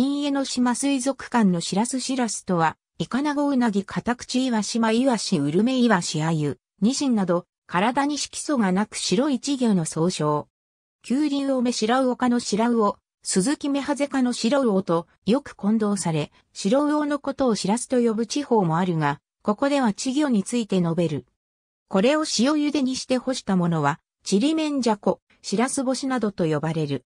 新江ノ島水族館のシラスシラスとは、イカナゴウナギカタクチイワシマイワシウルメイワシアユ、ニシンなど、体に色素がなく白い稚魚の総称。キュウリウオメシラウオ科のシラウオ、スズキメハゼ科のシロウオとよく混同され、シロウオのことをシラスと呼ぶ地方もあるが、ここでは稚魚について述べる。これを塩茹でにして干したものは、チリメンジャコ、シラス干しなどと呼ばれる。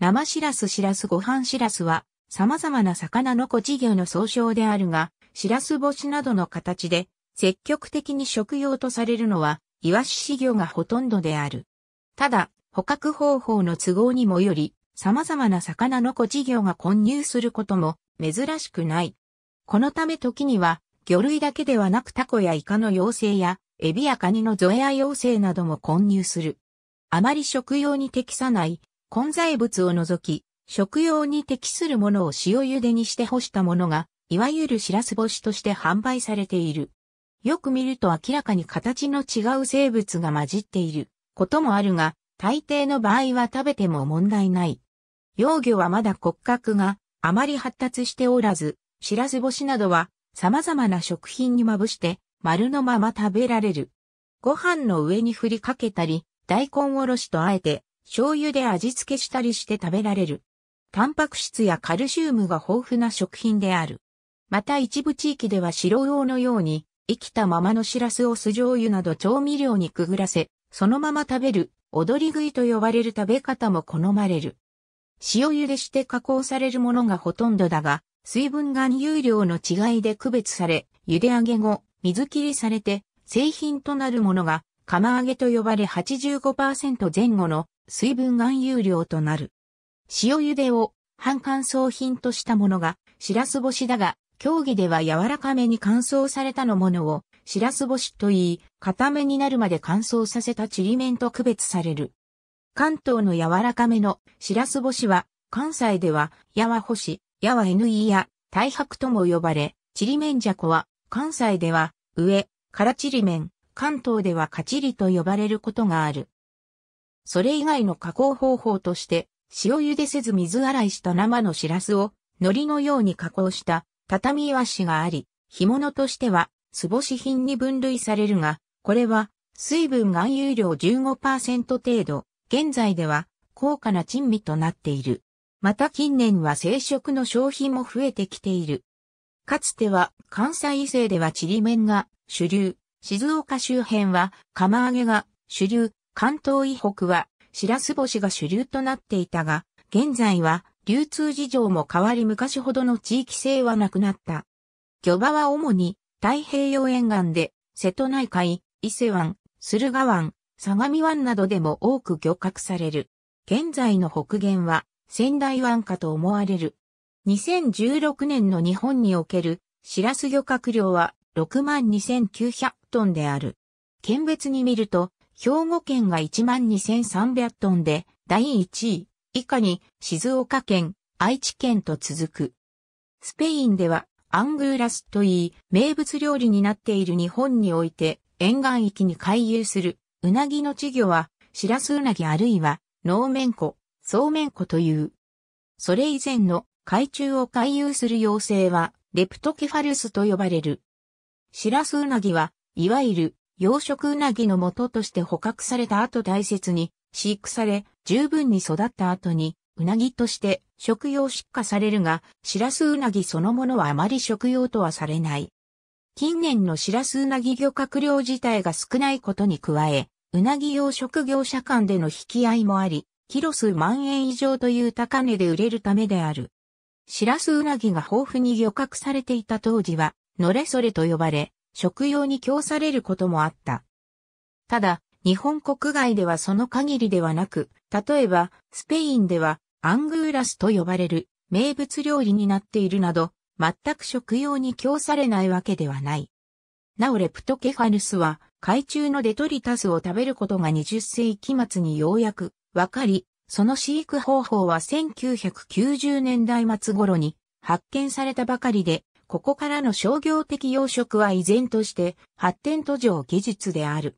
生シラス、シラスご飯シラスは、様々な魚の子事業の総称であるが、シラス干しなどの形で積極的に食用とされるのは、イワシ飼料がほとんどである。ただ、捕獲方法の都合にもより、様々な魚の子事業が混入することも珍しくない。このため時には、魚類だけではなくタコやイカの妖精や、エビやカニのゾエア妖精なども混入する。あまり食用に適さない、混在物を除き、食用に適するものを塩茹でにして干したものが、いわゆるシラス干しとして販売されている。よく見ると明らかに形の違う生物が混じっていることもあるが、大抵の場合は食べても問題ない。幼魚はまだ骨格があまり発達しておらず、シラス干しなどは様々な食品にまぶして丸のまま食べられる。ご飯の上に振りかけたり、大根おろしとあえて醤油で味付けしたりして食べられる。タンパク質やカルシウムが豊富な食品である。また一部地域では白魚のように、生きたままのシラスを酢醤油など調味料にくぐらせ、そのまま食べる、踊り食いと呼ばれる食べ方も好まれる。塩茹でして加工されるものがほとんどだが、水分含有量の違いで区別され、茹で上げ後、水切りされて、製品となるものが、釜揚げと呼ばれ85%前後の水分含有量となる。塩茹でを半乾燥品としたものが、ラス干しだが、競技では柔らかめに乾燥されたのものを、ラス干しと言い、固めになるまで乾燥させたちりめんと区別される。関東の柔らかめのラス干しは、関西では、やわ干し、やわ NE や、大白とも呼ばれ、ちりめんじゃこは、関西では、上、からちりめん、関東ではかちりと呼ばれることがある。それ以外の加工方法として、塩茹でせず水洗いした生のシラスを、海苔のように加工した畳イワシがあり、干物としては、素干品に分類されるが、これは、水分含有量15%程度、現在では、高価な珍味となっている。また近年は生食の消費も増えてきている。かつては、関西以西ではちりめんが主流、静岡周辺は釜揚げが主流、関東以北はシラス星が主流となっていたが、現在は流通事情も変わり昔ほどの地域性はなくなった。漁場は主に太平洋沿岸で瀬戸内海、伊勢湾、駿河湾、相模湾などでも多く漁獲される。現在の北限は仙台湾かと思われる。2016年の日本におけるシラス漁獲量は62,900トンである。県別に見ると、兵庫県が12,300トンで第1位、以下に静岡県、愛知県と続く。スペインではアングーラスといい、名物料理になっている日本において、沿岸域に回遊する、うなぎの稚魚は、シラスウナギあるいは、能面湖、そうめん湖という。それ以前の海中を回遊する妖精は、レプトケファルスと呼ばれる。シラスウナギは、いわゆる養殖うなぎの元として捕獲された後大切に飼育され、十分に育った後に、うなぎとして食用出荷されるが、シラスうなぎそのものはあまり食用とはされない。近年のシラスうなぎ漁獲量自体が少ないことに加え、うなぎ養殖業者間での引き合いもあり、キロ数万円以上という高値で売れるためである。シラスウナギが豊富に漁獲されていた当時は、のれそれと呼ばれ、食用に供されることもあった。ただ、日本国外ではその限りではなく、例えば、スペインでは、アングーラスと呼ばれる名物料理になっているなど、全く食用に供されないわけではない。なおレプトケファヌスは、海中のデトリタスを食べることが20世紀末にようやくわかり、その飼育方法は1990年代末頃に発見されたばかりで、ここからの商業的養殖は依然として発展途上技術である。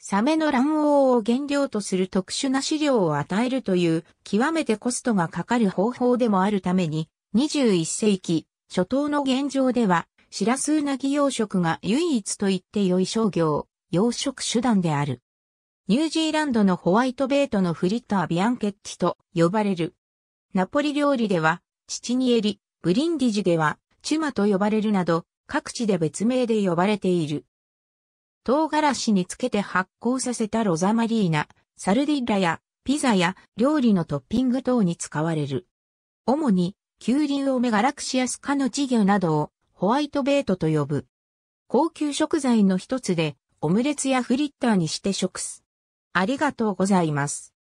サメの卵黄を原料とする特殊な飼料を与えるという極めてコストがかかる方法でもあるために21世紀初頭の現状ではシラスウナギ養殖が唯一と言って良い商業、養殖手段である。ニュージーランドのホワイトベートのフリッタービアンケッティと呼ばれる。ナポリ料理では、チチニエリ、ブリンディジでは、チュマと呼ばれるなど、各地で別名で呼ばれている。唐辛子につけて発酵させたロザマリーナ、サルディッラやピザや料理のトッピング等に使われる。主に、急流オメガラクシアスカの稚魚などをホワイトベートと呼ぶ。高級食材の一つで、オムレツやフリッターにして食す。ありがとうございます。